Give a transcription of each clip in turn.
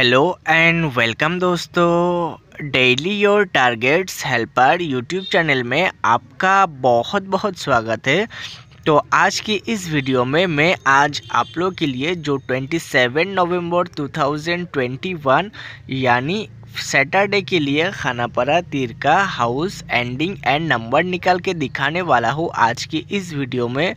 hello and welcome दोस्तों daily your targets helper YouTube channel में आपका बहुत बहुत स्वागत है तो आज की इस वीडियो में मैं आज आप लोग के लिए जो 27 नवंबर 2021 यानी सैटरडे के लिए खानापरा तीर का हाउस एंडिंग एंड नंबर निकाल के दिखाने वाला हूँ आज की इस वीडियो में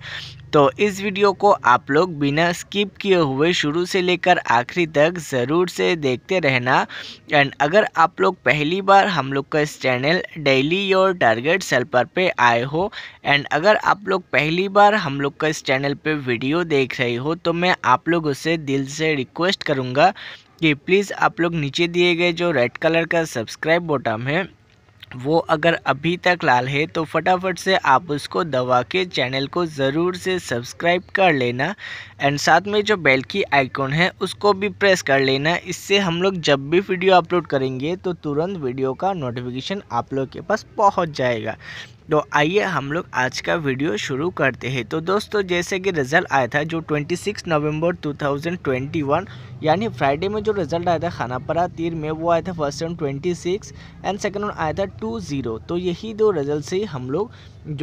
तो इस वीडियो को आप लोग बिना स्किप किए हुए शुरू से लेकर आखिरी तक ज़रूर से देखते रहना एंड अगर आप लोग पहली बार हम लोग का इस channel daily your target helper पे आए हो एंड अगर आप लोग पहली बार हम लोग का इस चैनल पे वीडियो देख रहे हो तो मैं आप लोग उससे दिल से रिक्वेस्ट करूँगा कि प्लीज़ आप लोग नीचे दिए गए जो रेड कलर का सब्सक्राइब बटन है वो अगर अभी तक लाल है तो फटाफट से आप उसको दवा के चैनल को ज़रूर से सब्सक्राइब कर लेना एंड साथ में जो बेल की आइकॉन है उसको भी प्रेस कर लेना इससे हम लोग जब भी वीडियो अपलोड करेंगे तो तुरंत वीडियो का नोटिफिकेशन आप लोग के पास पहुंच जाएगा तो आइए हम लोग आज का वीडियो शुरू करते हैं तो दोस्तों जैसे कि रिज़ल्ट आया था जो 26 नवंबर 2021 यानी फ्राइडे में जो रिज़ल्ट आया था खानापरा तीर में वो आया था first round 26 and second round आया था 20 तो यही दो रिज़ल्ट से ही हम लोग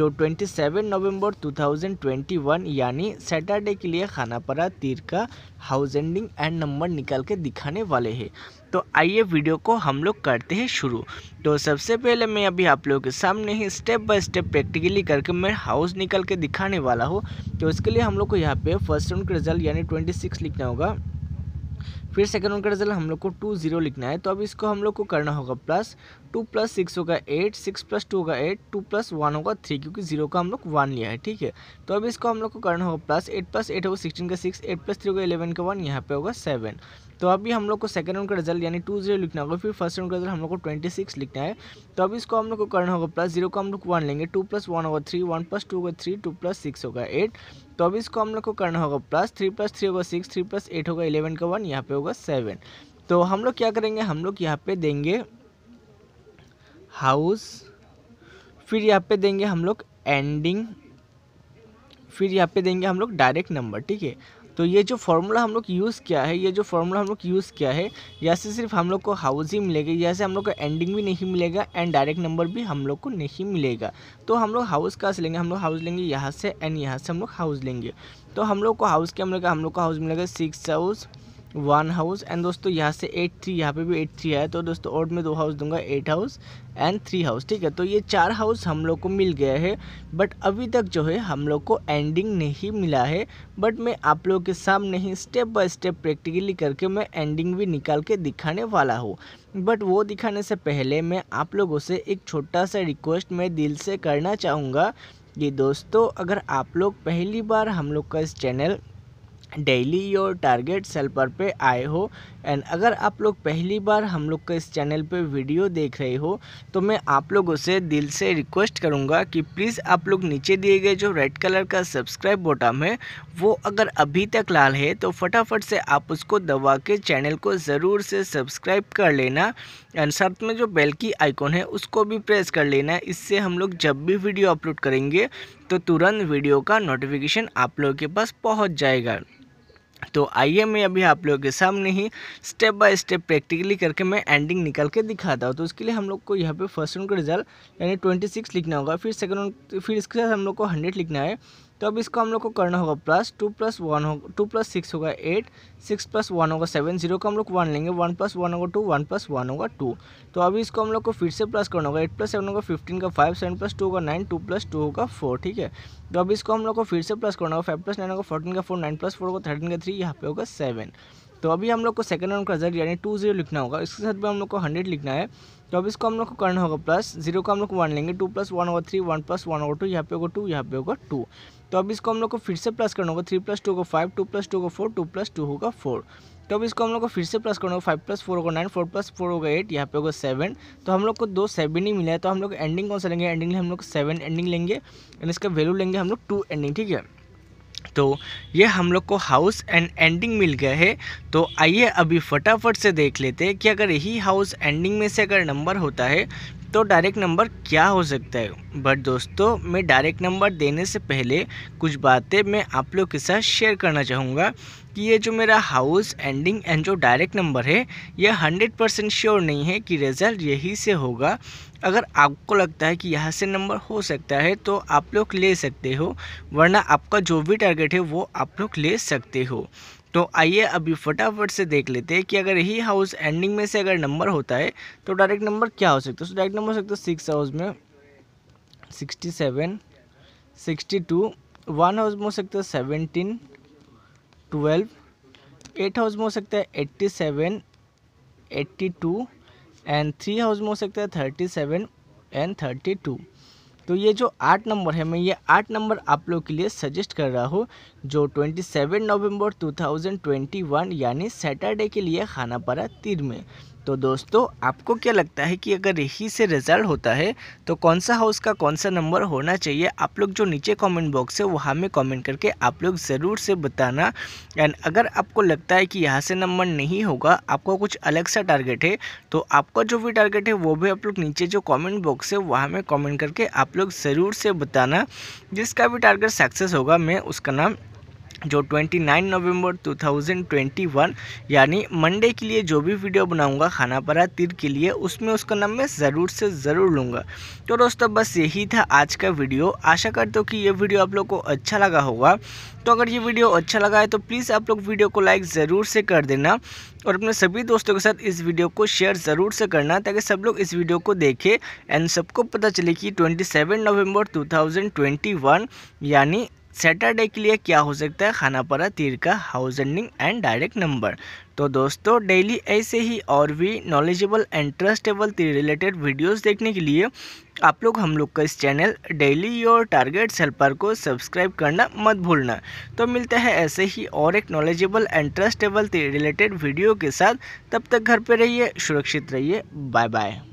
जो 27 नवंबर 2021 यानी सैटरडे के लिए खानापरा तीर का हाउस एंडिंग एंड नंबर निकाल के दिखाने वाले हैं तो आइए वीडियो को हम लोग करते हैं शुरू तो सबसे पहले मैं अभी आप लोगों के सामने ही स्टेप बाय स्टेप प्रैक्टिकली करके मैं हाउस निकल के दिखाने वाला हूँ तो इसके लिए हम लोग को यहाँ पे फर्स्ट राउंड का रिजल्ट यानी ट्वेंटी सिक्स लिखना होगा फिर सेकंड राउंड का रिजल्ट हम लोग को टू जीरो लिखना है तो अब इसको हम लोग को करना होगा प्लस टू प्लस सिक्स होगा एट सिक्स प्लस टू होगा एट टू प्लस वन होगा थ्री क्योंकि जीरो का हम लोग वन लिया है ठीक है तो अब इसको हम लोग को करना होगा प्लस एट प्लस एट होगा सिक्सटीन का सिक्स एट प्लस थ्री होगा इलेवन का वन यहाँ पे होगा सेवन तो अभी हम लोग को सेकंड राउंड का रिजल्ट यानी टू जीरो लिखना होगा फिर फर्स्ट राउंड का रिजल्ट हम लोग को ट्वेंटी सिक्स लिखना है तो अभी इसको हम लोग को करना होगा प्लस जीरो को हम लोग वन लेंगे टू प्लस वन होगा थ्री वन प्लस टू होगा थ्री टू प्लस सिक्स होगा एट तो अभी इसको हम लोग को करना होगा प्लस थ्री प्लस थ्री होगा सिक्स थ्री प्लस एट होगा इलेवन का वन यहाँ पे होगा सेवन तो हम लोग क्या करेंगे हम लोग यहाँ पे देंगे हाउस फिर यहाँ पे देंगे हम लोग एंडिंग फिर यहाँ पे देंगे हम लोग डायरेक्ट नंबर ठीक है तो ये जो फार्मूला हम लोग यूज़ किया है ये जो फार्मूला हम लोग यूज़ किया है या से सिर्फ हम लोग को हाउस ही मिलेगा या से हम लोग को एंडिंग भी नहीं मिलेगा एंड डायरेक्ट नंबर भी हम लोग को नहीं मिलेगा तो हम लोग हाउस कहाँ से लेंगे हम लोग हाउस लेंगे यहाँ से एंड यहाँ से हम लोग हाउस लेंगे तो हम लोग को हाउस क्या मिलेगा हम लोग को हाउस मिलेगा six house one house and दोस्तों यहाँ से एट थ्री यहाँ पे भी एट थ्री है तो दोस्तों और मैं दो हाउस दूंगा eight house and three house ठीक है तो ये चार हाउस हम लोग को मिल गया है बट अभी तक जो है हम लोग को एंडिंग नहीं मिला है बट मैं आप लोगों के सामने ही स्टेप बाय स्टेप प्रैक्टिकली करके मैं एंडिंग भी निकाल के दिखाने वाला हूँ बट वो दिखाने से पहले मैं आप लोगों से एक छोटा सा रिक्वेस्ट मैं दिल से करना चाहूँगा कि दोस्तों अगर आप लोग पहली बार हम लोग का इस चैनल डेली योर टारगेट सेल पर पे आए हो एंड अगर आप लोग पहली बार हम लोग का इस चैनल पे वीडियो देख रहे हो तो मैं आप लोगों से दिल से रिक्वेस्ट करूँगा कि प्लीज़ आप लोग नीचे दिए गए जो रेड कलर का सब्सक्राइब बटन है वो अगर अभी तक लाल है तो फटाफट से आप उसको दबा के चैनल को ज़रूर से सब्सक्राइब कर लेना एंड साथ में जो बेल की आइकॉन है उसको भी प्रेस कर लेना इससे हम लोग जब भी वीडियो अपलोड करेंगे तो तुरंत वीडियो का नोटिफिकेशन आप लोगों के पास पहुँच जाएगा तो आइए मैं अभी आप लोगों के सामने ही स्टेप बाय स्टेप प्रैक्टिकली करके मैं एंडिंग निकल के दिखाता हूँ तो उसके लिए हम लोग को यहाँ पे फर्स्ट राउंड का रिजल्ट यानी ट्वेंटी सिक्स लिखना होगा फिर सेकंड राउंड फिर इसके साथ हम लोग को हंड्रेड लिखना है तो अब इसको हम लोग को करना होगा प्लस टू प्लस वन हो टू प्लस सिक्स होगा एट सिक्स प्लस वन होगा सेवन जीरो को हम लोग वन लेंगे वन प्लस वन होगा टू वन प्लस वन होगा टू तो अभी इसको हम लोग को फिर से प्लस करना होगा एट प्लस सेवन होगा फिफ्टीन का फाइव सेवन प्लस टू होगा नाइन टू प्लस टू होगा फोर ठीक है तो अब इसको हम लोग को फिर से प्लस करना होगा फाइव प्लस नाइन होगा फोर्टीन का फोर नाइन प्लस फोर होगा थर्टीन का थ्री यहाँ पे होगा सेवन तो अभी हम लोग को सेकंड राउंड का रिजल्ट यानी टू जीरो लिखना होगा इसके साथ भी हम लोग को हंड्रेड लिखना है तो अब इसको हम लोग को करना होगा प्लस जीरो को हम लोग वन लेंगे two plus one over three one plus one over two यहाँ पे होगा टू यहाँ पे होगा टू तो अब इसको हम लोग को फिर से प्लस करना होगा थ्री प्लस टू को फाइव टू प्लस टू होगा फोर टू प्लस टू होगा फोर तो अब इसको हम लोग को फिर से प्लस करना होगा फाइव प्लस फोर होगा नाइन फोर प्लस फोर होगा एट यहाँ पे होगा सेवन तो हम लोग को दो सेवन ही मिला है तो हम लोग एंडिंग कौन सा लेंगे एंडिंग हम लोग सेवन एंडिंग लेंगे एंड इसका वैल्यू लेंगे हम लोग टू एंडिंग ठीक है तो ये हम लोग को हाउस एंड एंडिंग मिल गया है तो आइए अभी फटाफट से देख लेते हैं कि अगर यही हाउस एंडिंग में से अगर नंबर होता है तो डायरेक्ट नंबर क्या हो सकता है बट दोस्तों मैं डायरेक्ट नंबर देने से पहले कुछ बातें मैं आप लोग के साथ शेयर करना चाहूँगा कि ये जो मेरा हाउस एंडिंग एंड जो डायरेक्ट नंबर है यह हंड्रेड परसेंट श्योर नहीं है कि रिज़ल्ट यही से होगा अगर आपको लगता है कि यहाँ से नंबर हो सकता है तो आप लोग ले सकते हो वरना आपका जो भी टारगेट है वो आप लोग ले सकते हो तो आइए अभी फटाफट से देख लेते हैं कि अगर ही हाउस एंडिंग में से अगर नंबर होता है तो डायरेक्ट नंबर क्या हो सकता है तो डायरेक्ट नंबर हो सकता है सिक्स हाउस में sixty seven sixty two one house में हो सकता है सेवनटीन ट्वेल्व एट हाउस में हो सकता है eighty seven eighty two and three house में हो सकता है thirty seven and thirty two तो ये जो आठ नंबर है मैं ये आठ नंबर आप लोग के लिए सजेस्ट कर रहा हूँ जो 27 नवंबर 2021 यानी सैटरडे के लिए खाना पड़ा तीर में तो दोस्तों आपको क्या लगता है कि अगर यही से रिज़ल्ट होता है तो कौन सा हाउस का कौन सा नंबर होना चाहिए आप लोग जो नीचे कमेंट बॉक्स है वहाँ में कमेंट करके आप लोग ज़रूर से बताना एंड अगर आपको लगता है कि यहाँ से नंबर नहीं होगा आपको कुछ अलग सा टारगेट है तो आपका जो भी टारगेट है वो भी आप लोग नीचे जो कॉमेंट बॉक्स है वहाँ में कॉमेंट करके आप लोग ज़रूर से बताना जिसका भी टारगेट सक्सेस होगा मैं उसका नाम जो 29 नवंबर 2021 यानी मंडे के लिए जो भी वीडियो बनाऊंगा खाना परा तिर के लिए उसमें उसका नाम मैं ज़रूर से ज़रूर लूँगा तो दोस्तों बस यही था आज का वीडियो आशा करता हूँ कि ये वीडियो आप लोग को अच्छा लगा होगा तो अगर ये वीडियो अच्छा लगा है तो प्लीज़ आप लोग वीडियो को लाइक ज़रूर से कर देना और अपने सभी दोस्तों के साथ इस वीडियो को शेयर ज़रूर से करना ताकि सब लोग इस वीडियो को देखें एंड सबको पता चले कि 27 नवंबर 2021 यानी सैटरडे के लिए क्या हो सकता है खानापारा तीर का house ending and direct number तो दोस्तों डेली ऐसे ही और भी नॉलेजेबल एंड ट्रस्टेबल तीर रिलेटेड वीडियोस देखने के लिए आप लोग हम लोग का इस channel daily your targets helper को सब्सक्राइब करना मत भूलना तो मिलते हैं ऐसे ही और एक नॉलेजेबल एंड ट्रस्टेबल तीर रिलेटेड वीडियो के साथ तब तक घर पर रहिए सुरक्षित रहिए बाय बाय